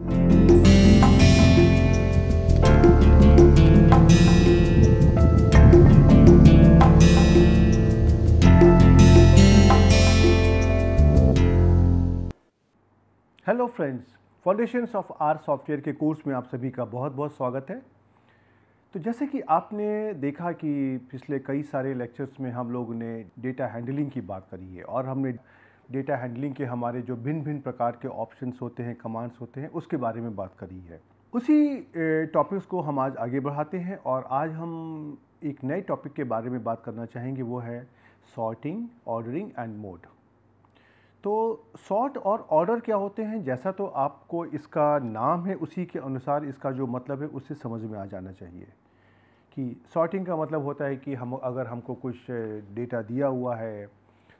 Hello friends foundations of R software के कोर्स में आप सभी का बहुत बहुत स्वागत है तो जैसे कि आपने देखा कि पिछले कई सारे लेक्चर्स में हम लोगों ने डेटा हैंडलिंग की बात करी है और हमने डेटा हैंडलिंग के हमारे जो भिन्न भिन्न प्रकार के ऑप्शंस होते हैं कमांड्स होते हैं उसके बारे में बात करी है उसी टॉपिक्स को हम आज आगे बढ़ाते हैं और आज हम एक नए टॉपिक के बारे में बात करना चाहेंगे वो है सॉर्टिंग ऑर्डरिंग एंड मोड तो सॉर्ट और ऑर्डर क्या होते हैं जैसा तो आपको इसका नाम है उसी के अनुसार इसका जो मतलब है उससे समझ में आ जाना चाहिए कि सॉर्टिंग का मतलब होता है कि हम अगर हमको कुछ डेटा दिया हुआ है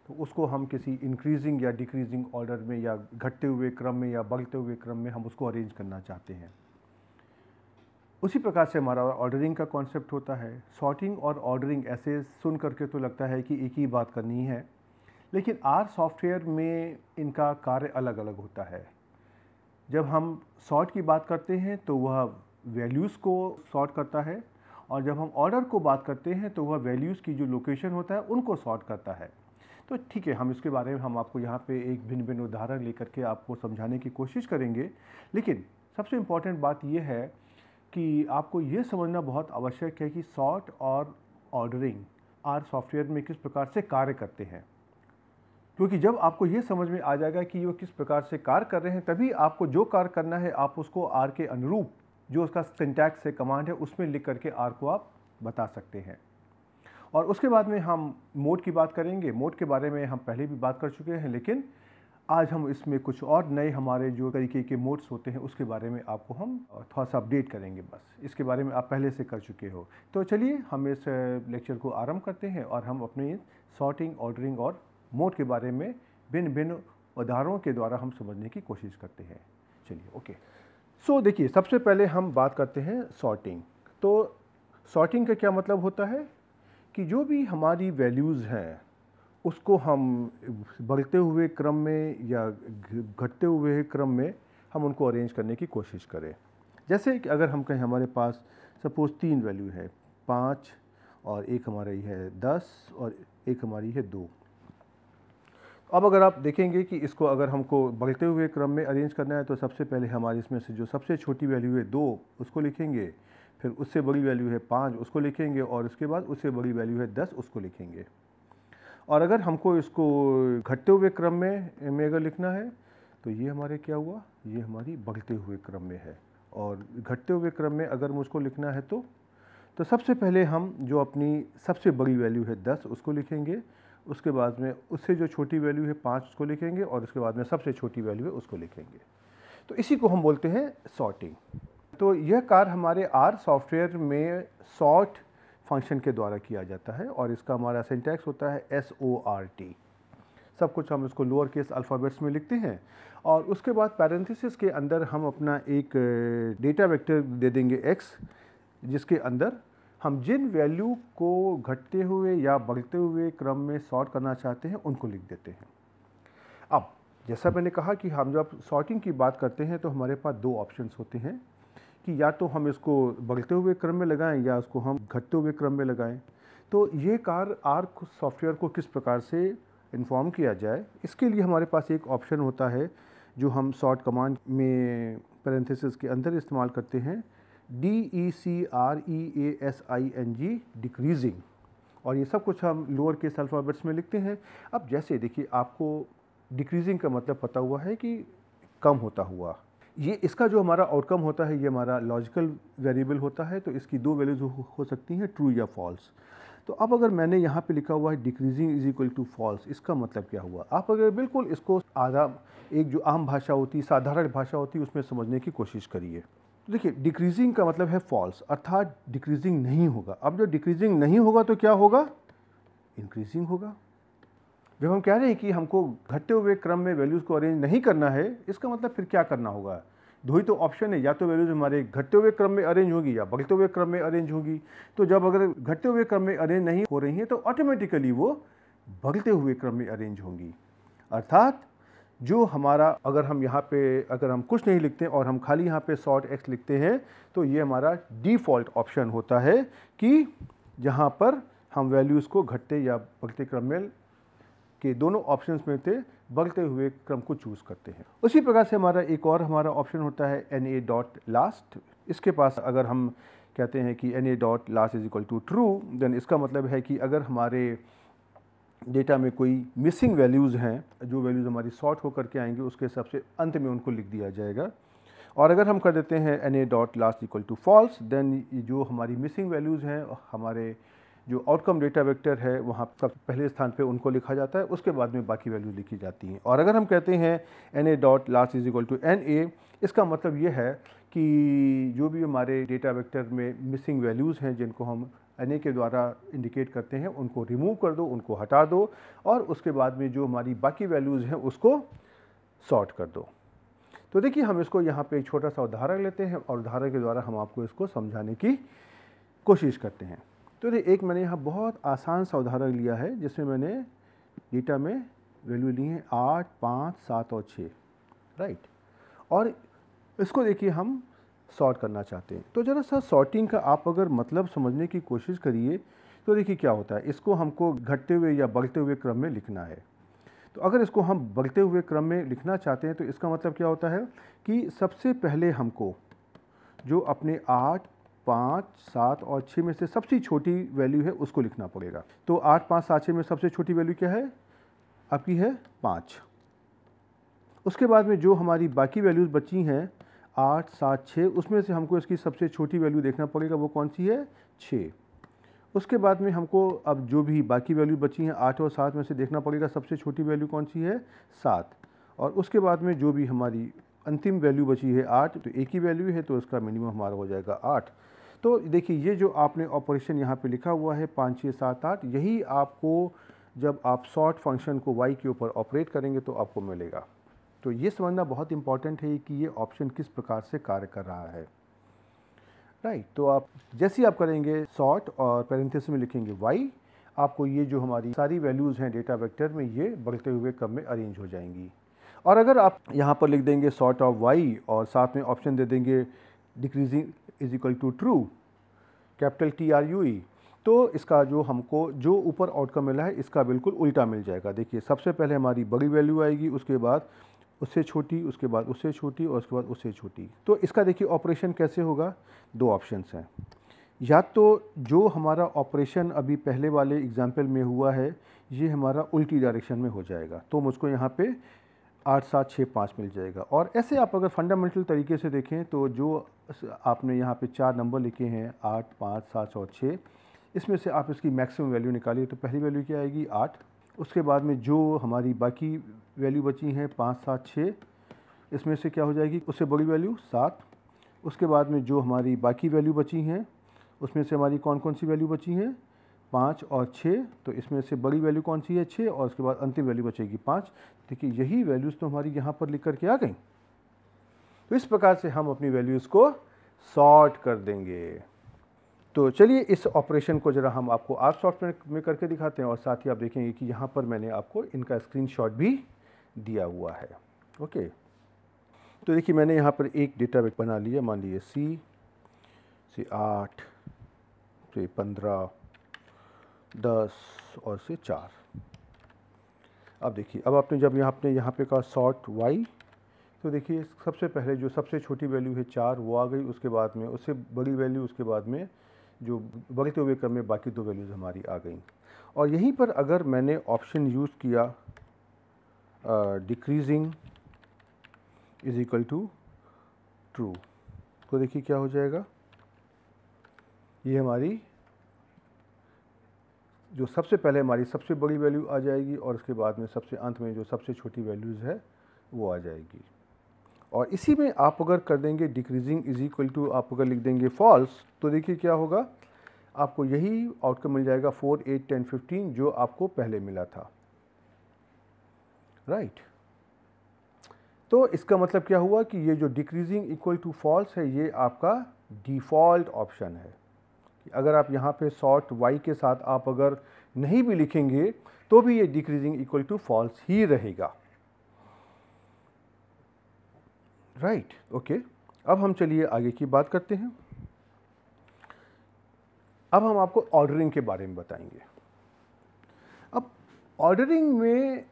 तो उसको हम किसी इंक्रीजिंग या डिक्रीजिंग ऑर्डर में या घटते हुए क्रम में या बढ़ते हुए क्रम में हम उसको अरेंज करना चाहते हैं उसी प्रकार से हमारा ऑर्डरिंग का कॉन्सेप्ट होता है सॉर्टिंग और ऑर्डरिंग ऐसे सुन करके तो लगता है कि एक ही बात करनी है लेकिन आर सॉफ्टवेयर में इनका कार्य अलग अलग होता है जब हम सॉर्ट की बात करते हैं तो वह वैल्यूज़ को सॉर्ट करता है और जब हम ऑर्डर को बात करते हैं तो वह वैल्यूज़ की जो लोकेशन होता है उनको सॉर्ट करता है तो ठीक है हम इसके बारे में हम आपको यहाँ पे एक भिन्न भिन्न उदाहरण लेकर के आपको समझाने की कोशिश करेंगे लेकिन सबसे इम्पॉर्टेंट बात यह है कि आपको ये समझना बहुत आवश्यक है कि सॉर्ट और ऑर्डरिंग आर सॉफ्टवेयर में किस प्रकार से कार्य करते हैं क्योंकि जब आपको ये समझ में आ जाएगा कि वो किस प्रकार से कार्य कर रहे हैं तभी आपको जो कार्य करना है आप उसको आर के अनुरूप जो उसका सिंटैक्स है कमांड है उसमें लिख करके आर को आप बता सकते हैं और उसके बाद में हम मोड की बात करेंगे मोड के बारे में हम पहले भी बात कर चुके हैं लेकिन आज हम इसमें कुछ और नए हमारे जो तरीके के मोड्स होते हैं उसके बारे में आपको हम थोड़ा सा अपडेट करेंगे बस इसके बारे में आप पहले से कर चुके हो तो चलिए हम इस लेक्चर को आरंभ करते हैं और हम अपनी सॉर्टिंग ऑर्डरिंग और मोड के बारे में भिन्न भिन्न उदाहरणों के द्वारा हम समझने की कोशिश करते हैं चलिए ओके सो देखिए सबसे पहले हम बात करते हैं सॉर्टिंग तो सॉर्टिंग का क्या मतलब होता है कि जो भी हमारी वैल्यूज़ हैं उसको हम बढ़ते हुए क्रम में या घटते हुए क्रम में हम उनको अरेंज करने की कोशिश करें जैसे कि अगर हम कहें हमारे पास सपोज़ तीन वैल्यू है पाँच और एक हमारी है दस और एक हमारी है दो अब अगर आप देखेंगे कि इसको अगर हमको बढ़ते हुए क्रम में अरेंज करना है तो सबसे पहले हमारे इसमें से जो सबसे छोटी वैल्यू है दो उसको लिखेंगे फिर उससे बड़ी वैल्यू है पाँच उसको लिखेंगे और उसके बाद उससे बड़ी वैल्यू है दस उसको लिखेंगे और अगर हमको इसको घटते हुए क्रम में में अगर लिखना है तो ये हमारे क्या हुआ ये हमारी बढ़ते हुए क्रम में है और घटते हुए क्रम में अगर मुझको लिखना है तो तो सबसे पहले हम जो अपनी सबसे बड़ी वैल्यू है दस उसको लिखेंगे उसके बाद में उससे जो छोटी वैल्यू है पाँच उसको लिखेंगे और उसके बाद में सबसे छोटी वैल्यू है उसको लिखेंगे तो इसी को हम बोलते हैं सॉर्टिंग तो यह कार्य हमारे आर सॉफ्टवेयर में सॉर्ट फंक्शन के द्वारा किया जाता है और इसका हमारा सिंटैक्स होता है एस ओ आर टी सब कुछ हम इसको लोअर केस अल्फ़ाबेट्स में लिखते हैं और उसके बाद पैरेंथिस के अंदर हम अपना एक डेटा वेक्टर दे देंगे एक्स जिसके अंदर हम जिन वैल्यू को घटते हुए या बढ़ते हुए क्रम में सॉर्ट करना चाहते हैं उनको लिख देते हैं अब जैसा मैंने कहा कि हम जब सॉर्टिंग की बात करते हैं तो हमारे पास दो ऑप्शंस होते हैं कि या तो हम इसको बढ़ते हुए क्रम में लगाएं या उसको हम घटते हुए क्रम में लगाएं तो ये कार आर्क सॉफ्टवेयर को किस प्रकार से इन्फॉर्म किया जाए इसके लिए हमारे पास एक ऑप्शन होता है जो हम शॉर्ट कमांड में पैरेंथेसिस के अंदर इस्तेमाल करते हैं D E C R E A S I N G decreasing और ये सब कुछ हम लोअर केस अल्फ़ाबेट्स में लिखते हैं अब जैसे देखिए आपको डिक्रीजिंग का मतलब पता हुआ है कि कम होता हुआ ये इसका जो हमारा आउटकम होता है ये हमारा लॉजिकल वेरिएबल होता है तो इसकी दो वैल्यूज़ हो, हो सकती हैं ट्रू या फॉल्स तो अब अगर मैंने यहाँ पे लिखा हुआ है decreasing is equal to false इसका मतलब क्या हुआ आप अगर बिल्कुल इसको आधा एक जो आम भाषा होती है साधारण भाषा होती है उसमें समझने की कोशिश करिए तो देखिए डिक्रीजिंग का मतलब है फॉल्स अर्थात डिक्रीजिंग नहीं होगा अब जो डिक्रीजिंग नहीं होगा तो क्या होगा इंक्रीजिंग होगा जब हम कह रहे हैं कि हमको घटते हुए क्रम में वैल्यूज़ को अरेंज नहीं करना है इसका मतलब फिर क्या करना होगा दो ही तो ऑप्शन है या तो वैल्यूज हमारे घटते हुए क्रम में अरेंज होगी या बढ़ते हुए क्रम में अरेंज होगी तो जब अगर घटते हुए क्रम में अरेंज नहीं हो रही हैं तो ऑटोमेटिकली वो बढ़ते हुए क्रम में अरेंज होंगी अर्थात जो हमारा अगर हम यहाँ पे अगर हम कुछ नहीं लिखते और हम खाली यहाँ पे सॉर्ट एक्स लिखते हैं तो ये हमारा डिफ़ॉल्ट ऑप्शन होता है कि जहाँ पर हम वैल्यूज़ को घटते या बढ़ते क्रम में के दोनों ऑप्शंस में से बढ़ते हुए क्रम को चूज़ करते हैं उसी प्रकार से हमारा एक और हमारा ऑप्शन होता है एन ए डॉट लास्ट इसके पास अगर हम कहते हैं कि N A dot last is equal to true then इसका मतलब है कि अगर हमारे डेटा में कोई मिसिंग वैल्यूज़ हैं जो वैल्यूज़ हमारी शॉर्ट होकर के आएंगे उसके हिसाब से अंत में उनको लिख दिया जाएगा और अगर हम कर देते हैं N A dot last equal to false then जो हमारी मिसिंग वैल्यूज़ हैं हमारे जो आउटकम डेटा वेक्टर है वहाँ सब पहले स्थान पे उनको लिखा जाता है उसके बाद में बाकी वैल्यू लिखी जाती हैं और अगर हम कहते हैं N A dot last is equal to N A इसका मतलब ये है कि जो भी हमारे डेटा वेक्टर में मिसिंग वैल्यूज़ हैं जिनको हम एन ए के द्वारा इंडिकेट करते हैं उनको रिमूव कर दो उनको हटा दो और उसके बाद में जो हमारी बाकी वैल्यूज़ हैं उसको सॉर्ट कर दो तो देखिए हम इसको यहाँ पे एक छोटा सा उदाहरण लेते हैं और उदाहरण के द्वारा हम आपको इसको समझाने की कोशिश करते हैं तो देखिए एक मैंने यहाँ बहुत आसान सा उदाहरण लिया है जिसमें मैंने डेटा में वैल्यू ली है आठ पाँच सात और छः राइट और इसको देखिए हम सॉर्ट करना चाहते हैं तो ज़रा सा सॉर्टिंग का आप अगर मतलब समझने की कोशिश करिए तो देखिए क्या होता है इसको हमको घटते हुए या बढ़ते हुए क्रम में लिखना है तो अगर इसको हम बढ़ते हुए क्रम में लिखना चाहते हैं तो इसका मतलब क्या होता है कि सबसे पहले हमको जो अपने आठ पाँच सात और छः में से सबसे छोटी वैल्यू है उसको लिखना पड़ेगा तो आठ पाँच सात छः में सबसे छोटी वैल्यू क्या है आपकी है पाँच उसके बाद में जो हमारी बाकी वैल्यूज़ बची हैं आठ सात छः उसमें से हमको इसकी सबसे छोटी वैल्यू देखना पड़ेगा वो कौन सी है छः उसके बाद में हमको अब जो भी बाकी वैल्यू बची हैं आठ और सात में से देखना पड़ेगा सबसे छोटी वैल्यू कौन सी है सात और उसके बाद में जो भी हमारी अंतिम वैल्यू बची है आठ तो एक ही वैल्यू है तो उसका मिनिमम हमारा हो जाएगा आठ तो देखिए ये जो आपने ऑपरेशन यहाँ पे लिखा हुआ है पाँच छः सात आठ यही आपको जब आप शॉर्ट फंक्शन को वाई के ऊपर ऑपरेट करेंगे तो आपको मिलेगा तो ये समझना बहुत इम्पॉर्टेंट है कि ये ऑप्शन किस प्रकार से कार्य कर रहा है राइट तो आप जैसे ही आप करेंगे शॉर्ट और पेरेंथिस में लिखेंगे वाई आपको ये जो हमारी सारी वैल्यूज़ हैं डेटा वेक्टर में ये बढ़ते हुए क्रम में अरेंज हो जाएंगी और अगर आप यहाँ पर लिख देंगे सॉर्ट ऑफ वाई और साथ में ऑप्शन दे देंगे decreasing is equal to true capital T R U E तो इसका जो हमको जो ऊपर आउटकम मिला है इसका बिल्कुल उल्टा मिल जाएगा देखिए सबसे पहले हमारी बड़ी वैल्यू आएगी उसके बाद उससे छोटी उसके बाद उससे छोटी और उसके बाद उससे छोटी तो इसका देखिए ऑपरेशन कैसे होगा दो ऑप्शंस हैं या तो जो हमारा ऑपरेशन अभी पहले वाले एग्जाम्पल में हुआ है ये हमारा उल्टी डायरेक्शन में हो जाएगा तो मुझको यहाँ पे आठ सात छः पाँच मिल जाएगा और ऐसे आप अगर फंडामेंटल तरीके से देखें तो जो आपने यहाँ पे चार नंबर लिखे हैं आठ पाँच सात और छः इसमें से आप इसकी मैक्सिमम वैल्यू निकालिए तो पहली वैल्यू क्या आएगी आठ उसके बाद में जो हमारी बाकी वैल्यू बची हैं पाँच सात छः इसमें से क्या हो जाएगी उससे बड़ी वैल्यू सात उसके बाद में जो हमारी बाकी वैल्यू बची हैं उसमें से हमारी कौन कौन सी वैल्यू बची हैं पाँच और छः तो इसमें से बड़ी वैल्यू कौन सी है छः और उसके बाद अंतिम वैल्यू बचेगी पाँच देखिए यही वैल्यूज़ तो हमारी यहाँ पर लिख करके आ गई इस प्रकार से हम अपनी वैल्यूज़ को सॉर्ट कर देंगे तो चलिए इस ऑपरेशन को ज़रा हम आपको आर सॉफ्टवेयर में करके दिखाते हैं और साथ ही आप देखेंगे कि यहाँ पर मैंने आपको इनका स्क्रीनशॉट भी दिया हुआ है ओके तो देखिए मैंने यहाँ पर एक डेटा बना लिया मान लीजिए सी से आठ से पंद्रह दस और से चार अब देखिए अब आपने जब यहाँ आपने यहाँ पे कहा सॉर्ट वाई तो देखिए सबसे पहले जो सबसे छोटी वैल्यू है चार वो आ गई उसके बाद में उससे बड़ी वैल्यू उसके बाद में जो बढ़ते हुए क्रम में बाकी दो वैल्यूज़ हमारी आ गई और यहीं पर अगर मैंने ऑप्शन यूज़ किया decreasing is equal to true तो देखिए क्या हो जाएगा ये हमारी जो सबसे पहले हमारी सबसे बड़ी वैल्यू आ जाएगी और उसके बाद में सबसे अंत में जो सबसे छोटी वैल्यूज़ है वो आ जाएगी और इसी में आप अगर कर देंगे डिक्रीजिंग इज इक्वल टू आप अगर लिख देंगे फॉल्स तो देखिए क्या होगा आपको यही आउटकम मिल जाएगा फोर एट टेन फिफ्टीन जो आपको पहले मिला था राइट right. तो इसका मतलब क्या हुआ कि ये जो डिक्रीजिंग इक्वल टू फॉल्स है ये आपका डिफ़ॉल्ट ऑप्शन है अगर आप यहाँ पे सॉर्ट वाई के साथ आप अगर नहीं भी लिखेंगे तो भी ये डिक्रीजिंग इक्वल टू फॉल्स ही रहेगा राइट right, ओके okay. अब हम चलिए आगे की बात करते हैं अब हम आपको ऑर्डरिंग के बारे में बताएंगे अब ऑर्डरिंग में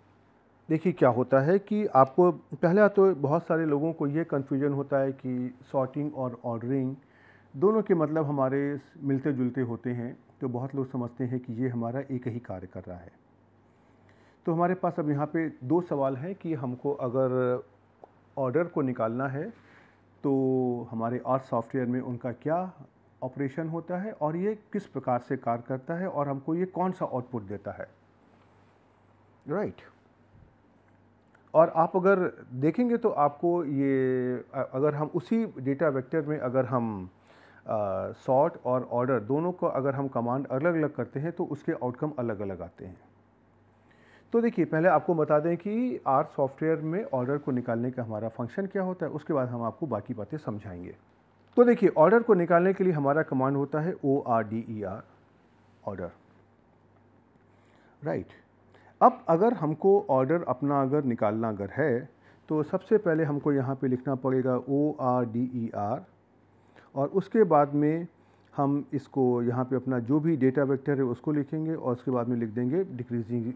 देखिए क्या होता है कि आपको पहले तो बहुत सारे लोगों को ये कन्फ्यूजन होता है कि सॉर्टिंग और ऑर्डरिंग दोनों के मतलब हमारे मिलते जुलते होते हैं तो बहुत लोग समझते हैं कि ये हमारा एक ही कार्य कर रहा है तो हमारे पास अब यहाँ पे दो सवाल हैं कि हमको अगर ऑर्डर को निकालना है तो हमारे आर्ट सॉफ्टवेयर में उनका क्या ऑपरेशन होता है और ये किस प्रकार से कार्य करता है और हमको ये कौन सा आउटपुट देता है राइट right. और आप अगर देखेंगे तो आपको ये अगर हम उसी डेटा वेक्टर में अगर हम सॉर्ट और ऑर्डर दोनों को अगर हम कमांड अलग अलग करते हैं तो उसके आउटकम अलग अलग आते हैं तो देखिए पहले आपको बता दें कि आर सॉफ्टवेयर में ऑर्डर को निकालने का हमारा फंक्शन क्या होता है उसके बाद हम आपको बाकी बातें समझाएंगे तो देखिए ऑर्डर को निकालने के लिए हमारा कमांड होता है O R D E R order right अब अगर हमको ऑर्डर अपना अगर निकालना अगर है तो सबसे पहले हमको यहाँ पे लिखना पड़ेगा O R D E R और उसके बाद में हम इसको यहाँ पे अपना जो भी डेटा वेक्टर है उसको लिखेंगे और उसके बाद में लिख देंगे decreasing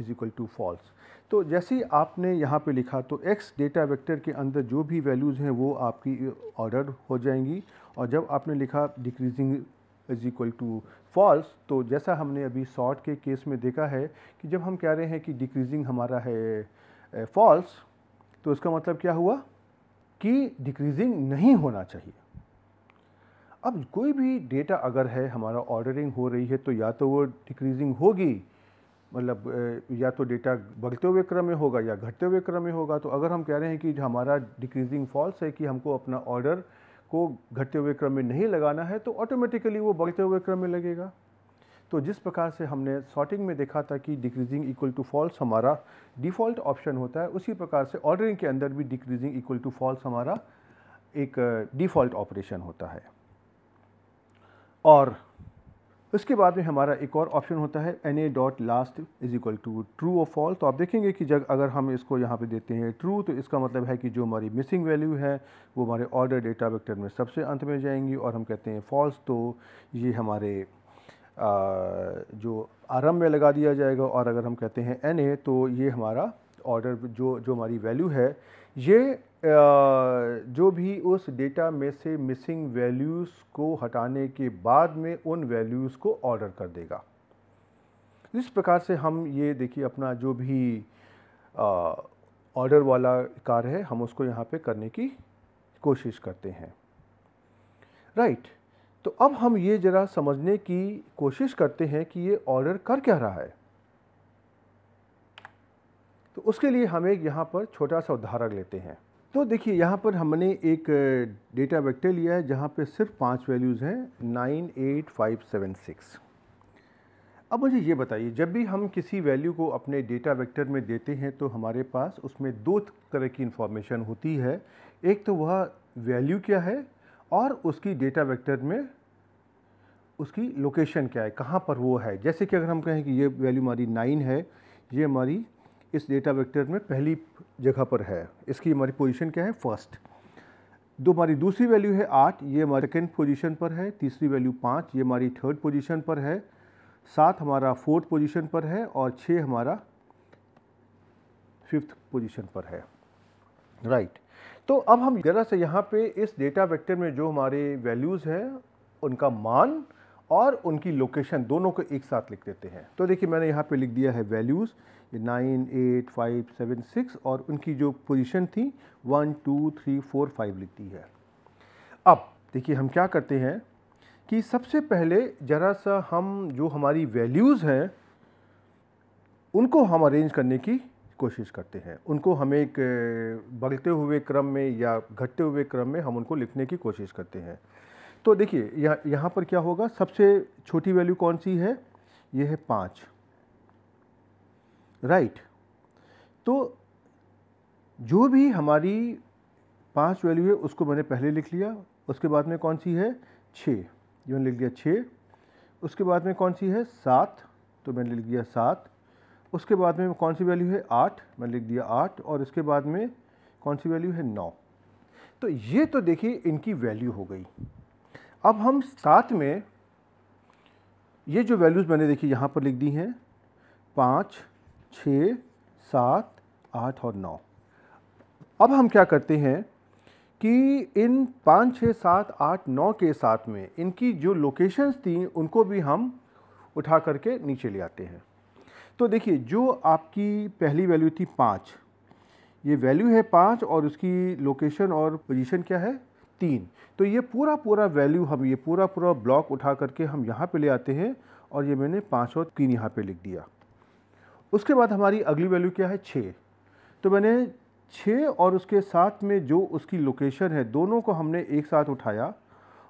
is equal to false तो जैसे ही आपने यहाँ पे लिखा तो एक्स डेटा वेक्टर के अंदर जो भी वैल्यूज़ हैं वो आपकी ऑर्डर हो जाएंगी और जब आपने लिखा decreasing is equal to false तो जैसा हमने अभी शॉर्ट के केस में देखा है कि जब हम कह रहे हैं कि डिक्रीजिंग हमारा है फॉल्स तो इसका मतलब क्या हुआ कि डिक्रीजिंग नहीं होना चाहिए अब कोई भी डेटा अगर है हमारा ऑर्डरिंग हो रही है तो या तो वो डिक्रीजिंग होगी मतलब या तो डेटा बढ़ते हुए क्रम में होगा या घटते हुए क्रम में होगा तो अगर हम कह रहे हैं कि हमारा डिक्रीजिंग फॉल्स है कि हमको अपना ऑर्डर को घटते हुए क्रम में नहीं लगाना है तो ऑटोमेटिकली वो बढ़ते हुए क्रम में लगेगा तो जिस प्रकार से हमने सॉर्टिंग में देखा था कि डिक्रीजिंग इक्वल टू फॉल्स हमारा डिफ़ॉल्ट ऑप्शन होता है उसी प्रकार से ऑर्डरिंग के अंदर भी डिक्रीजिंग इक्वल टू फॉल्स हमारा एक डिफ़ॉल्ट ऑपरेशन होता है और उसके बाद में हमारा एक और ऑप्शन होता है N A dot last is equal to true और फॉल तो आप देखेंगे कि जब अगर हम इसको यहाँ पे देते हैं ट्रू तो इसका मतलब है कि जो हमारी मिसिंग वैल्यू है वो हमारे ऑर्डर डेटा वेक्टर में सबसे अंत में जाएंगी और हम कहते हैं फॉल्स तो ये हमारे आ, जो आरम्भ में लगा दिया जाएगा और अगर हम कहते हैं एन ए तो ये हमारा ऑर्डर जो जो हमारी वैल्यू है ये जो भी उस डेटा में से मिसिंग वैल्यूज़ को हटाने के बाद में उन वैल्यूज़ को ऑर्डर कर देगा इस प्रकार से हम ये देखिए अपना जो भी ऑर्डर वाला कार्य है हम उसको यहाँ पे करने की कोशिश करते हैं राइट right. तो अब हम ये ज़रा समझने की कोशिश करते हैं कि ये ऑर्डर कर क्या रहा है तो उसके लिए हम एक यहाँ पर छोटा सा उदाहरण लेते हैं तो देखिए यहाँ पर हमने एक डेटा वेक्टर लिया है जहाँ पे सिर्फ पांच वैल्यूज़ हैं nine eight five seven six अब मुझे ये बताइए जब भी हम किसी वैल्यू को अपने डेटा वेक्टर में देते हैं तो हमारे पास उसमें दो तरह की इन्फॉर्मेशन होती है एक तो वह वैल्यू क्या है और उसकी डेटा वेक्टर में उसकी लोकेशन क्या है कहाँ पर वो है जैसे कि अगर हम कहें कि ये वैल्यू हमारी नाइन है ये हमारी इस डेटा वेक्टर में पहली जगह पर है इसकी हमारी पोजीशन क्या है फर्स्ट दो हमारी दूसरी वैल्यू है आठ ये हमारी सेकेंड पोजीशन पर है तीसरी वैल्यू पाँच ये हमारी थर्ड पोजीशन पर है सात हमारा फोर्थ पोजीशन पर है और छः हमारा फिफ्थ पोजीशन पर है राइट right. तो अब हम ज़रा से यहाँ पे इस डेटा वेक्टर में जो हमारे वैल्यूज़ हैं उनका मान और उनकी लोकेशन दोनों को एक साथ लिख देते हैं तो देखिए मैंने यहाँ पे लिख दिया है वैल्यूज़ ये nine eight five seven six और उनकी जो पोजीशन थी one two three four five लिख दी है अब देखिए हम क्या करते हैं कि सबसे पहले ज़रा सा हम जो हमारी वैल्यूज़ हैं उनको हम अरेंज करने की कोशिश करते हैं उनको हम एक बढ़ते हुए क्रम में या घटते हुए क्रम में हम उनको लिखने की कोशिश करते हैं तो देखिए यह यहाँ पर क्या होगा सबसे छोटी वैल्यू कौन सी है ये है पाँच राइट तो जो भी हमारी पाँच वैल्यू है उसको मैंने पहले लिख लिया उसके बाद में कौन सी है छः जो मैंने लिख लिया छः उसके बाद में कौन सी है सात तो मैंने लिख दिया सात उसके बाद में कौन सी वैल्यू है आठ मैंने लिख दिया आठ और इसके बाद में कौन सी वैल्यू है नौ तो ये तो देखिए इनकी वैल्यू हो गई अब हम साथ में ये जो वैल्यूज़ मैंने देखी यहाँ पर लिख दी हैं पाँच छ सात आठ और नौ अब हम क्या करते हैं कि इन पाँच छः सात आठ नौ के साथ में इनकी जो लोकेशंस थी उनको भी हम उठा करके नीचे ले आते हैं तो देखिए जो आपकी पहली वैल्यू थी पाँच ये वैल्यू है पाँच और उसकी लोकेशन और पोजीशन क्या है तीन तो ये पूरा पूरा वैल्यू हम ये पूरा पूरा ब्लॉक उठा करके हम यहाँ पे ले आते हैं और ये मैंने पाँच और तीन यहाँ पे लिख दिया उसके बाद हमारी अगली वैल्यू क्या है छः तो मैंने छः और उसके साथ में जो उसकी लोकेशन है दोनों को हमने एक साथ उठाया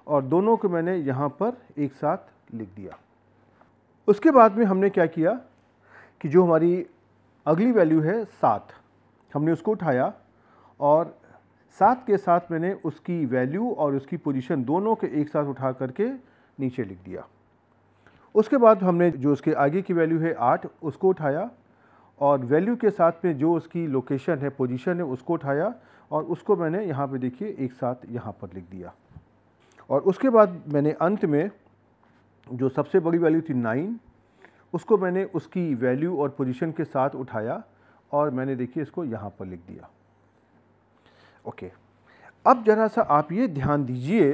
और दोनों को मैंने यहाँ पर एक साथ लिख दिया उसके बाद में हमने क्या किया कि जो हमारी अगली वैल्यू है सात हमने उसको उठाया और साथ के साथ मैंने उसकी वैल्यू और उसकी पोजीशन दोनों के एक साथ उठा करके नीचे लिख दिया उसके बाद हमने जो उसके आगे की वैल्यू है आठ उसको उठाया और वैल्यू के साथ में जो उसकी लोकेशन है पोजीशन है उसको उठाया और उसको मैंने यहाँ पे देखिए एक साथ यहाँ पर लिख दिया और उसके बाद मैंने अंत में जो सबसे बड़ी वैल्यू थी नाइन उसको मैंने उसकी वैल्यू और पोजीशन के साथ उठाया और मैंने देखिए इसको यहाँ पर लिख दिया ओके अब ज़रा सा आप ये ध्यान दीजिए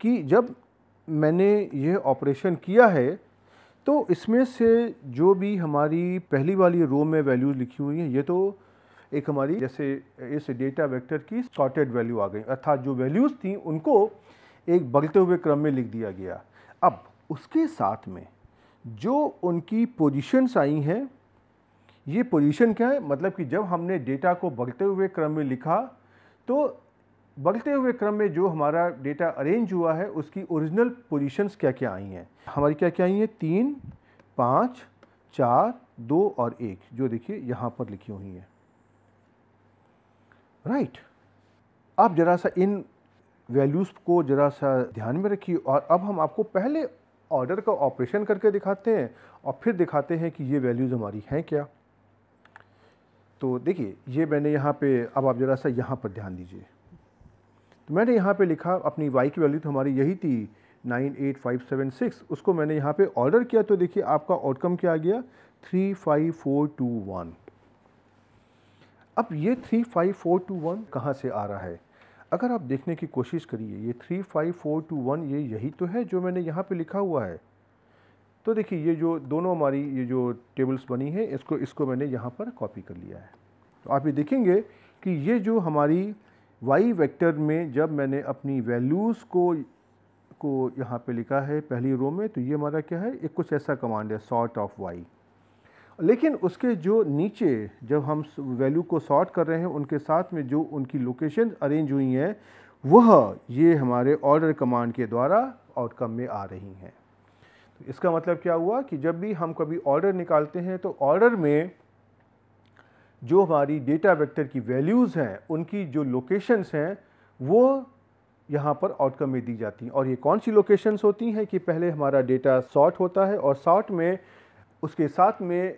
कि जब मैंने यह ऑपरेशन किया है तो इसमें से जो भी हमारी पहली वाली रो में वैल्यूज़ लिखी हुई हैं ये तो एक हमारी जैसे इस डेटा वेक्टर की सॉर्टेड वैल्यू आ गई अर्थात जो वैल्यूज़ थी उनको एक बगलते हुए क्रम में लिख दिया गया अब उसके साथ में जो उनकी पोजीशंस आई हैं ये पोजीशन क्या है मतलब कि जब हमने डेटा को बगलते हुए क्रम में लिखा तो बढ़ते हुए क्रम में जो हमारा डेटा अरेंज हुआ है उसकी ओरिजिनल पोजीशंस क्या क्या आई हैं हमारी क्या क्या आई हैं तीन पाँच चार दो और एक जो देखिए यहाँ पर लिखी हुई हैं राइट आप ज़रा सा इन वैल्यूज़ को ज़रा सा ध्यान में रखिए और अब हम आपको पहले ऑर्डर का ऑपरेशन करके दिखाते हैं और फिर दिखाते हैं कि ये वैल्यूज़ हमारी हैं क्या तो देखिए ये मैंने यहाँ पे अब आप ज़रा सा यहाँ पर ध्यान दीजिए तो मैंने यहाँ पे लिखा अपनी वाई की वैल्यू तो हमारी यही थी nine eight five seven six उसको मैंने यहाँ पे ऑर्डर किया तो देखिए आपका आउटकम क्या आ गया three five four two one अब ये three five four two one कहाँ से आ रहा है अगर आप देखने की कोशिश करिए ये three five four two one ये यही तो है जो मैंने यहाँ पे लिखा हुआ है तो देखिए ये जो दोनों हमारी ये जो टेबल्स बनी है इसको इसको मैंने यहाँ पर कॉपी कर लिया है तो आप ये देखेंगे कि ये जो हमारी वाई वेक्टर में जब मैंने अपनी वैल्यूज़ को को यहाँ पे लिखा है पहली रो में तो ये हमारा क्या है एक कुछ ऐसा कमांड है सॉर्ट ऑफ वाई लेकिन उसके जो नीचे जब हम वैल्यू को सॉर्ट कर रहे हैं उनके साथ में जो उनकी लोकेशन अरेंज हुई हैं वह ये हमारे ऑर्डर कमांड के द्वारा आउटकम में आ रही हैं इसका मतलब क्या हुआ कि जब भी हम कभी ऑर्डर निकालते हैं तो ऑर्डर में जो हमारी डेटा वेक्टर की वैल्यूज़ हैं उनकी जो लोकेशंस हैं वो यहाँ पर आउटकम में दी जाती हैं और ये कौन सी लोकेशंस होती हैं कि पहले हमारा डेटा सॉर्ट होता है और सॉर्ट में उसके साथ में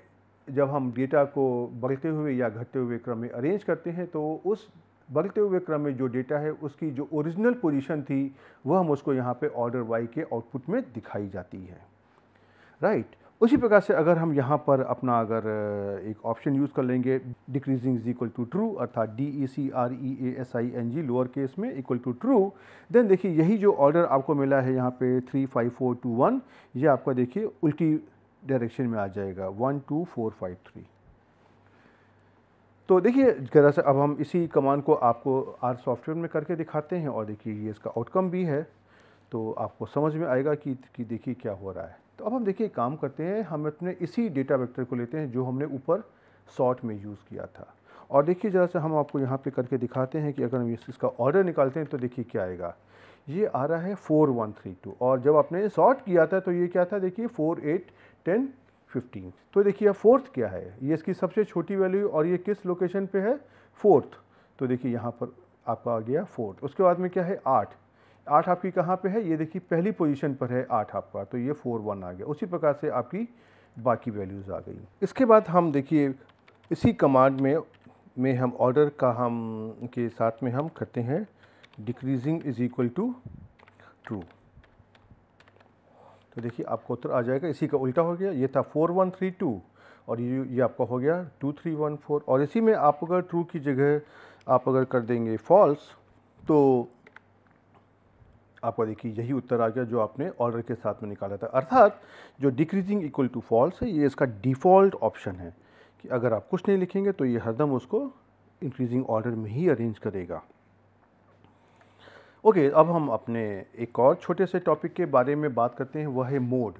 जब हम डेटा को बढ़ते हुए या घटते हुए क्रम में अरेंज करते हैं तो उस बढ़ते हुए क्रम में जो डेटा है उसकी जो ओरिजिनल पोजीशन थी वह हम उसको यहाँ पे ऑर्डर वाई के आउटपुट में दिखाई जाती है राइट right? उसी प्रकार से अगर हम यहाँ पर अपना अगर एक ऑप्शन यूज़ कर लेंगे decreasing is equal to true अर्थात D E C R E A S I N G lower case में इक्वल टू ट्रू देन देखिए यही जो ऑर्डर आपको मिला है यहाँ पे three five four two one ये आपका देखिए उल्टी डायरेक्शन में आ जाएगा one two four five three तो देखिए जरा दरअसल अब हम इसी कमांड को आपको आर सॉफ्टवेयर में करके दिखाते हैं और देखिए ये इसका आउटकम भी है तो आपको समझ में आएगा कि, कि देखिए क्या हो रहा है तो अब हम देखिए काम करते हैं हम अपने इसी डेटा वेक्टर को लेते हैं जो हमने ऊपर सॉर्ट में यूज़ किया था और देखिए ज़रा सा हम आपको यहाँ पे करके दिखाते हैं कि अगर हम इसका ऑर्डर निकालते हैं तो देखिए क्या आएगा ये आ रहा है फोर वन थ्री टू और जब आपने सॉर्ट किया था तो ये क्या था देखिए फोर एट टेन फिफ्टीन तो देखिए अब फोर्थ क्या है ये इसकी सबसे छोटी वैल्यू और ये किस लोकेशन पर है फोर्थ तो देखिए यहाँ पर आपका आ गया फोर्थ उसके बाद में क्या है आठ आठ आपकी कहाँ पे है ये देखिए पहली पोजीशन पर है आठ आपका तो ये फोर वन आ गया उसी प्रकार से आपकी बाकी वैल्यूज़ आ गई इसके बाद हम देखिए इसी कमांड में में हम ऑर्डर का हम के साथ में हम करते हैं decreasing is equal to true तो देखिए आपका उत्तर आ जाएगा इसी का उल्टा हो गया ये था फोर वन थ्री टू और ये ये आपका हो गया टू थ्री वन फोर और इसी में आप अगर ट्रू की जगह आप अगर कर देंगे फॉल्स तो आपका देखिए यही उत्तर आ गया जो आपने ऑर्डर के साथ में निकाला था अर्थात जो डिक्रीजिंग इक्वल टू फॉल्स है ये इसका डिफ़ॉल्ट ऑप्शन है कि अगर आप कुछ नहीं लिखेंगे तो ये हरदम उसको इंक्रीजिंग ऑर्डर में ही अरेंज करेगा ओके okay, अब हम अपने एक और छोटे से टॉपिक के बारे में बात करते हैं वह है मोड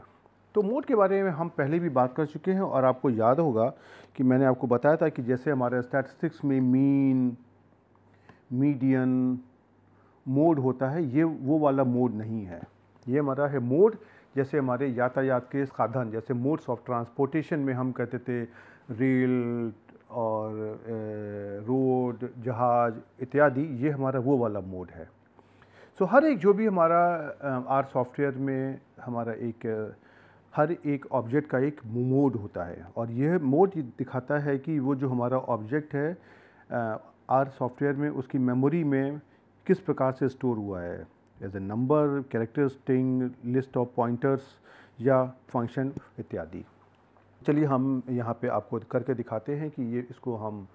तो मोड के बारे में हम पहले भी बात कर चुके हैं और आपको याद होगा कि मैंने आपको बताया था कि जैसे हमारे स्टैटिस्टिक्स में मीन मीडियन मोड होता है ये वो वाला मोड नहीं है ये हमारा है मोड जैसे हमारे यातायात के साधन जैसे मोड्स ऑफ ट्रांसपोर्टेशन में हम कहते थे रेल और रोड जहाज इत्यादि ये हमारा वो वाला मोड है सो हर एक जो भी हमारा आर सॉफ्टवेयर में हमारा एक हर एक ऑब्जेक्ट का एक मोड होता है और यह मोड दिखाता है कि वो जो हमारा ऑब्जेक्ट है आर सॉफ्टवेयर में उसकी मेमोरी में किस प्रकार से स्टोर हुआ है as a number character string list of pointers या फंक्शन इत्यादि चलिए हम यहाँ पे आपको करके दिखाते हैं कि ये इसको हम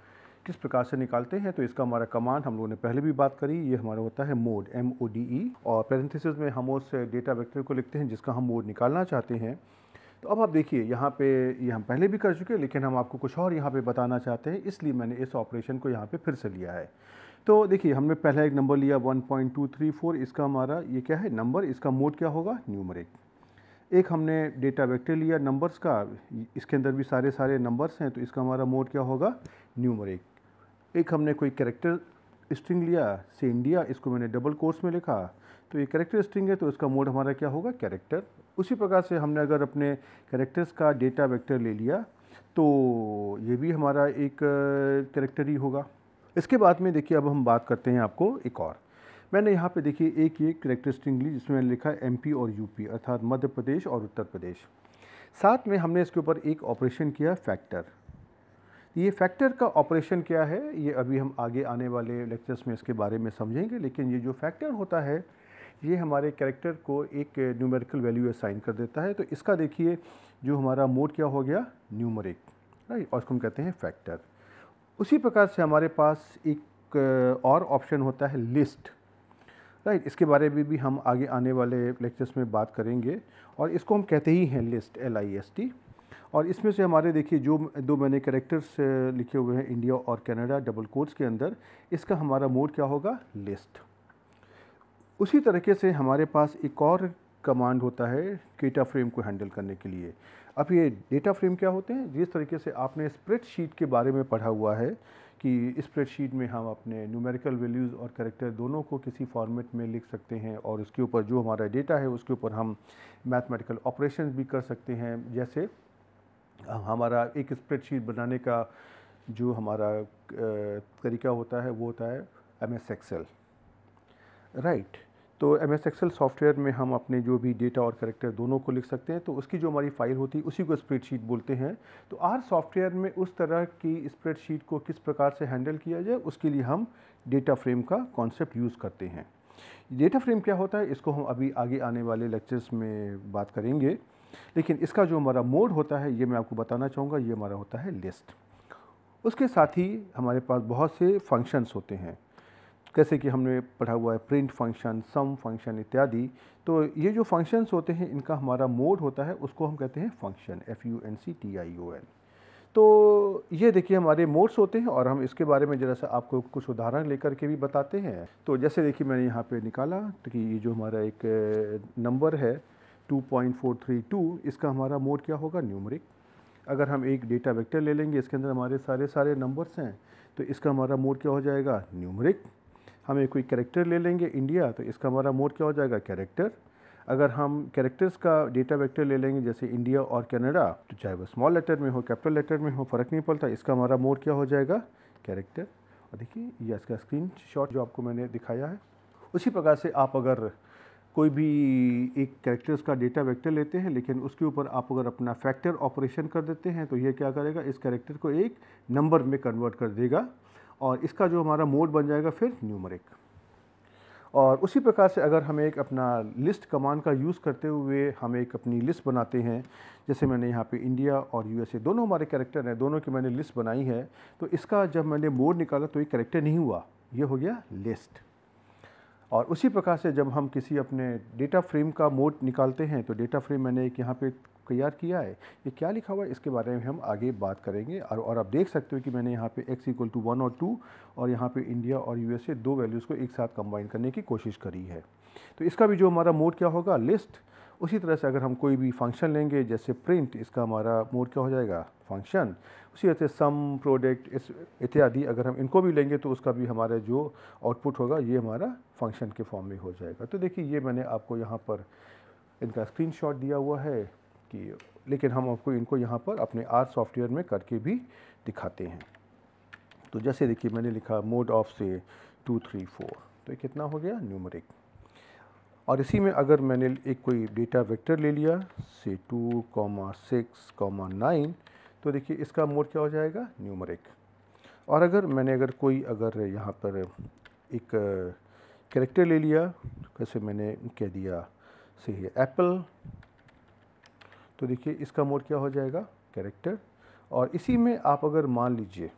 किस प्रकार से निकालते हैं तो इसका हमारा कमांड हम लोगों ने पहले भी बात करी ये हमारा होता है mode M O D E और पेरेंथिस में हम उस डेटा वेक्टर को लिखते हैं जिसका हम मोड निकालना चाहते हैं तो अब आप देखिए यहाँ पे ये हम पहले भी कर चुके हैं लेकिन हम आपको कुछ और यहाँ पे बताना चाहते हैं इसलिए मैंने इस ऑपरेशन को यहाँ पे फिर से लिया है तो देखिए हमने पहला एक नंबर लिया 1.234 इसका हमारा ये क्या है नंबर इसका मोड क्या होगा न्यूमरिक एक हमने डेटा वेक्टर लिया नंबर्स का इसके अंदर भी सारे सारे नंबर्स हैं तो इसका हमारा मोड क्या होगा न्यूमरिक एक हमने कोई कैरेक्टर स्ट्रिंग लिया से इंडिया इसको मैंने डबल कोर्स में लिखा तो ये करेक्टर स्ट्रिंग है तो इसका मोड हमारा क्या होगा कैरेक्टर उसी प्रकार से हमने अगर अपने करेक्टर्स का डेटा वेक्टर ले लिया तो ये भी हमारा एक करेक्टर ही होगा इसके बाद में देखिए अब हम बात करते हैं आपको एक और मैंने यहाँ पे देखिए एक ये करेक्टरिस्टिंगली जिसमें मैंने लिखा है एमपी और यूपी अर्थात मध्य प्रदेश और उत्तर प्रदेश साथ में हमने इसके ऊपर एक ऑपरेशन किया फैक्टर ये फैक्टर का ऑपरेशन क्या है ये अभी हम आगे आने वाले लेक्चर्स में इसके बारे में समझेंगे लेकिन ये जो फैक्टर होता है ये हमारे कैरेक्टर को एक न्यूमेरिकल वैल्यू असाइन कर देता है तो इसका देखिए जो हमारा मोड क्या हो गया न्यूमरिक राइट और इसको हम कहते हैं फैक्टर उसी प्रकार से हमारे पास एक और ऑप्शन होता है लिस्ट राइट इसके बारे में भी हम आगे आने वाले लेक्चर्स में बात करेंगे और इसको हम कहते ही हैं list L I S T और इसमें से हमारे देखिए जो दो मैंने करेक्टर्स लिखे हुए हैं इंडिया और कनाडा डबल कोर्स के अंदर इसका हमारा मोड क्या होगा लिस्ट उसी तरीके से हमारे पास एक और कमांड होता है केटा फ्रेम को हैंडल करने के लिए अब ये डेटा फ्रेम क्या होते हैं जिस तरीके से आपने स्प्रेडशीट के बारे में पढ़ा हुआ है कि स्प्रेडशीट में हम अपने न्यूमेरिकल वैल्यूज़ और करेक्टर दोनों को किसी फॉर्मेट में लिख सकते हैं और उसके ऊपर जो हमारा डेटा है उसके ऊपर हम मैथमेटिकल ऑपरेशन भी कर सकते हैं जैसे हमारा एक स्प्रेडशीट बनाने का जो हमारा तरीका होता है वो होता है एम एस एक्सेल राइट तो एम एस एक्सेल सॉफ्टवेयर में हम अपने जो भी डेटा और करेक्टर दोनों को लिख सकते हैं तो उसकी जो हमारी फ़ाइल होती है उसी को स्प्रेडशीट बोलते हैं तो आर सॉफ्टवेयर में उस तरह की स्प्रेडशीट को किस प्रकार से हैंडल किया जाए उसके लिए हम डेटा फ्रेम का कॉन्सेप्ट यूज़ करते हैं डेटा फ्रेम क्या होता है इसको हम अभी आगे आने वाले लेक्चर्स में बात करेंगे लेकिन इसका जो हमारा मोड होता है ये मैं आपको बताना चाहूँगा ये हमारा होता है लिस्ट उसके साथ ही हमारे पास बहुत से फंक्शंस होते हैं जैसे कि हमने पढ़ा हुआ है प्रिंट फंक्शन सम फंक्शन इत्यादि तो ये जो फंक्शंस होते हैं इनका हमारा मोड होता है उसको हम कहते हैं function F U N C T I O N तो ये देखिए हमारे मोड्स होते हैं और हम इसके बारे में ज़रा सा आपको कुछ उदाहरण लेकर के भी बताते हैं तो जैसे देखिए मैंने यहाँ पे निकाला तो कि ये जो हमारा एक नंबर है 2.432 इसका हमारा मोड क्या होगा न्यूमरिक अगर हम एक डेटा वेक्टर ले लेंगे इसके अंदर हमारे सारे सारे नंबर्स हैं तो इसका हमारा मोड क्या हो जाएगा न्यूमरिक हमें कोई कैरेक्टर ले लेंगे इंडिया तो इसका हमारा मोड क्या हो जाएगा कैरेक्टर अगर हम कैरेक्टर्स का डेटा वेक्टर ले लेंगे जैसे इंडिया और कनाडा तो चाहे वो स्मॉल लेटर में हो कैपिटल लेटर में हो फ़र्क नहीं पड़ता इसका हमारा मोड क्या हो जाएगा कैरेक्टर और देखिए यह इसका स्क्रीन शॉट जो आपको मैंने दिखाया है उसी प्रकार से आप अगर कोई भी एक कैरेक्टर्स का डेटा वेक्टर लेते हैं लेकिन उसके ऊपर आप अगर अपना फैक्टर ऑपरेशन कर देते हैं तो ये क्या करेगा इस कैरेक्टर को एक नंबर में कन्वर्ट कर देगा और इसका जो हमारा मोड बन जाएगा फिर न्यूमरिक और उसी प्रकार से अगर हम एक अपना लिस्ट कमांड का यूज़ करते हुए हम एक अपनी लिस्ट बनाते हैं जैसे मैंने यहाँ पे इंडिया और यूएसए दोनों हमारे कैरेक्टर हैं दोनों की मैंने लिस्ट बनाई है तो इसका जब मैंने मोड निकाला तो ये करेक्टर नहीं हुआ ये हो गया लिस्ट और उसी प्रकार से जब हम किसी अपने डेटा फ्रेम का मोड निकालते हैं तो डेटा फ्रेम मैंने एक यहाँ पे तैयार किया है ये क्या लिखा हुआ है इसके बारे में हम आगे बात करेंगे और, और आप देख सकते हो कि मैंने यहाँ पे x इक्वल टू वन और टू और यहाँ पे इंडिया और यूएसए दो वैल्यूज़ को एक साथ कंबाइन करने की कोशिश करी है तो इसका भी जो हमारा मोड क्या होगा लिस्ट उसी तरह से अगर हम कोई भी फंक्शन लेंगे जैसे प्रिंट इसका हमारा मोड क्या हो जाएगा फंक्शन उसी तरह से सम प्रोडक्ट इस इत्यादि अगर हम इनको भी लेंगे तो उसका भी हमारा जो आउटपुट होगा ये हमारा फंक्शन के फॉर्म में हो जाएगा तो देखिए ये मैंने आपको यहाँ पर इनका स्क्रीनशॉट दिया हुआ है कि लेकिन हम आपको इनको यहाँ पर अपने आर सॉफ्टवेयर में करके भी दिखाते हैं तो जैसे देखिए मैंने लिखा मोड ऑफ से टू थ्री फोर तो ये कितना हो गया न्यूमरिक और इसी में अगर मैंने एक कोई डेटा वेक्टर ले लिया से two comma six comma nine तो देखिए इसका मोड क्या हो जाएगा न्यूमरिक और अगर मैंने अगर कोई अगर यहाँ पर एक कैरेक्टर ले लिया कैसे मैंने कह दिया से एप्पल तो देखिए इसका मोड क्या हो जाएगा कैरेक्टर और इसी में आप अगर मान लीजिए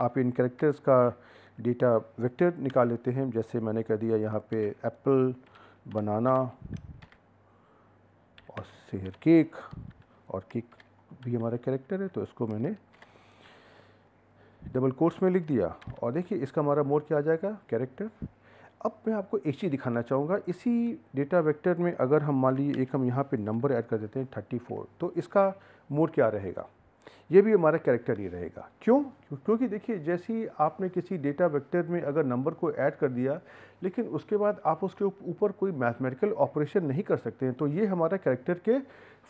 आप इन कैरेक्टर्स का डेटा वेक्टर निकाल लेते हैं जैसे मैंने कह दिया यहाँ पे एप्पल बनाना और सेहर केक और केक भी हमारा कैरेक्टर है तो इसको मैंने डबल कोर्स में लिख दिया और देखिए इसका हमारा मोड क्या आ जाएगा कैरेक्टर अब मैं आपको एक चीज़ दिखाना चाहूँगा इसी डेटा वेक्टर में अगर हम मान लीजिए एक हम यहाँ पे नंबर ऐड कर देते हैं थर्टी फोर तो इसका मोड क्या रहेगा ये भी हमारा कैरेक्टर ही रहेगा क्यों क्योंकि देखिए जैसे ही आपने किसी डेटा वेक्टर में अगर नंबर को ऐड कर दिया लेकिन उसके बाद आप उसके ऊपर कोई मैथमेटिकल ऑपरेशन नहीं कर सकते हैं तो ये हमारा कैरेक्टर के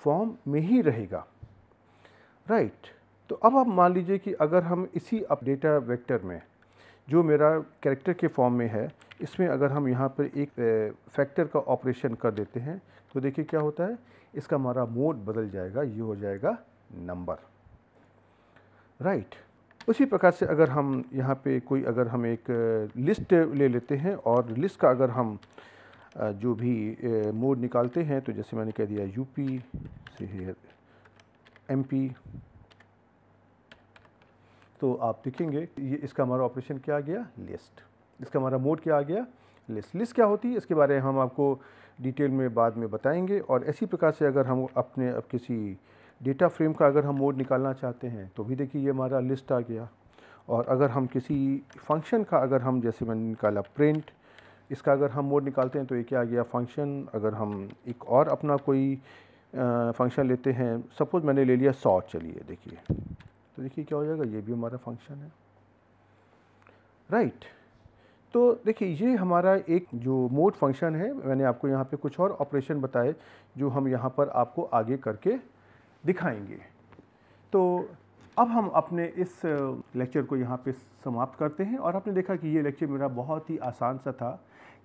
फॉर्म में ही रहेगा राइट तो अब आप मान लीजिए कि अगर हम इसी अप डेटा वेक्टर में जो मेरा कैरेक्टर के फॉर्म में है इसमें अगर हम यहाँ पर एक फैक्टर का ऑपरेशन कर देते हैं तो देखिए क्या होता है इसका हमारा मोड बदल जाएगा ये हो जाएगा नंबर राइट right. उसी प्रकार से अगर हम यहाँ पे कोई अगर हम एक लिस्ट ले लेते हैं और लिस्ट का अगर हम जो भी मोड निकालते हैं तो जैसे मैंने कह दिया यूपी से पी तो आप देखेंगे ये इसका हमारा ऑपरेशन क्या आ गया लिस्ट इसका हमारा मोड क्या आ गया लिस्ट लिस्ट क्या होती है इसके बारे में हम आपको डिटेल में बाद में बताएंगे और इसी प्रकार से अगर हम अपने अब किसी डेटा फ्रेम का अगर हम मोड निकालना चाहते हैं तो भी देखिए ये हमारा लिस्ट आ गया और अगर हम किसी फंक्शन का अगर हम जैसे मैंने निकाला प्रिंट इसका अगर हम मोड निकालते हैं तो ये क्या आ गया फंक्शन अगर हम एक और अपना कोई फंक्शन लेते हैं सपोज़ मैंने ले लिया सॉट चलिए देखिए तो देखिए क्या हो जाएगा ये भी हमारा फंक्शन है राइट right. तो देखिए ये हमारा एक जो मोड फंक्शन है मैंने आपको यहाँ पे कुछ और ऑपरेशन बताए जो हम यहाँ पर आपको आगे करके दिखाएंगे तो अब हम अपने इस लेक्चर को यहाँ पे समाप्त करते हैं और आपने देखा कि ये लेक्चर मेरा बहुत ही आसान सा था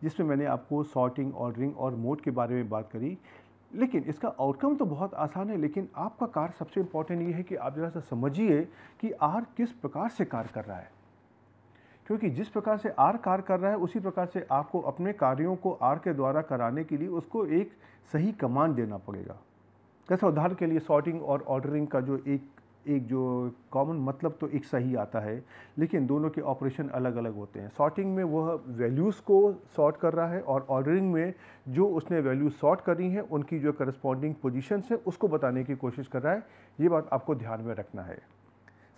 जिसमें मैंने आपको सॉर्टिंग ऑर्डरिंग और मोड के बारे में बात करी लेकिन इसका आउटकम तो बहुत आसान है लेकिन आपका कार्य सबसे इम्पॉर्टेंट ये है कि आप ज़रा सा समझिए कि आर किस प्रकार से कार्य कर रहा है क्योंकि जिस प्रकार से आर कार्य कर रहा है उसी प्रकार से आपको अपने कार्यों को आर के द्वारा कराने के लिए उसको एक सही कमांड देना पड़ेगा जैसे उदाहरण के लिए सॉर्टिंग और ऑर्डरिंग का जो एक एक जो कॉमन मतलब तो एक सही आता है लेकिन दोनों के ऑपरेशन अलग अलग होते हैं सॉर्टिंग में वह वैल्यूज़ को सॉर्ट कर रहा है और ऑर्डरिंग में जो उसने वैल्यू सॉर्ट करी हैं उनकी जो करस्पॉन्डिंग पोजिशन है उसको बताने की कोशिश कर रहा है ये बात आपको ध्यान में रखना है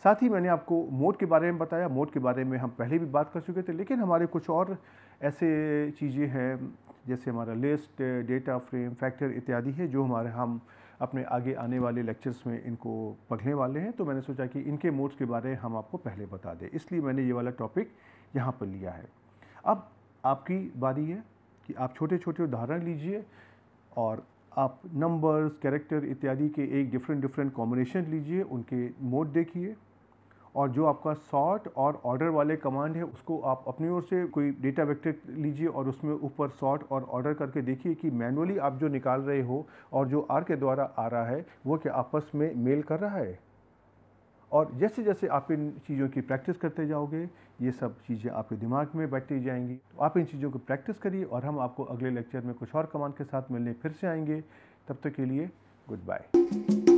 साथ ही मैंने आपको मोड के बारे में बताया मोड के बारे में हम पहले भी बात कर चुके थे लेकिन हमारे कुछ और ऐसे चीज़ें हैं जैसे हमारा लिस्ट डेटा फ्रेम फैक्टर इत्यादि है जो हमारे हम अपने आगे आने वाले लेक्चर्स में इनको पढ़ने वाले हैं तो मैंने सोचा कि इनके मोड्स के बारे में हम आपको पहले बता दें इसलिए मैंने ये वाला टॉपिक यहाँ पर लिया है अब आपकी बारी है कि आप छोटे छोटे उदाहरण लीजिए और आप नंबर्स कैरेक्टर इत्यादि के एक डिफरेंट डिफरेंट कॉम्बिनेशन लीजिए उनके मोड देखिए और जो आपका सॉर्ट और ऑर्डर वाले कमांड है उसको आप अपनी ओर से कोई डेटा वेक्टर लीजिए और उसमें ऊपर सॉर्ट और ऑर्डर करके देखिए कि मैनुअली आप जो निकाल रहे हो और जो आर के द्वारा आ रहा है वो क्या आपस में मेल कर रहा है और जैसे जैसे आप इन चीज़ों की प्रैक्टिस करते जाओगे ये सब चीज़ें आपके दिमाग में बैठती जाएंगी तो आप इन चीज़ों की प्रैक्टिस करिए और हम आपको अगले लेक्चर में कुछ और कमांड के साथ मिलने फिर से आएंगे तब तक तो के लिए गुड बाय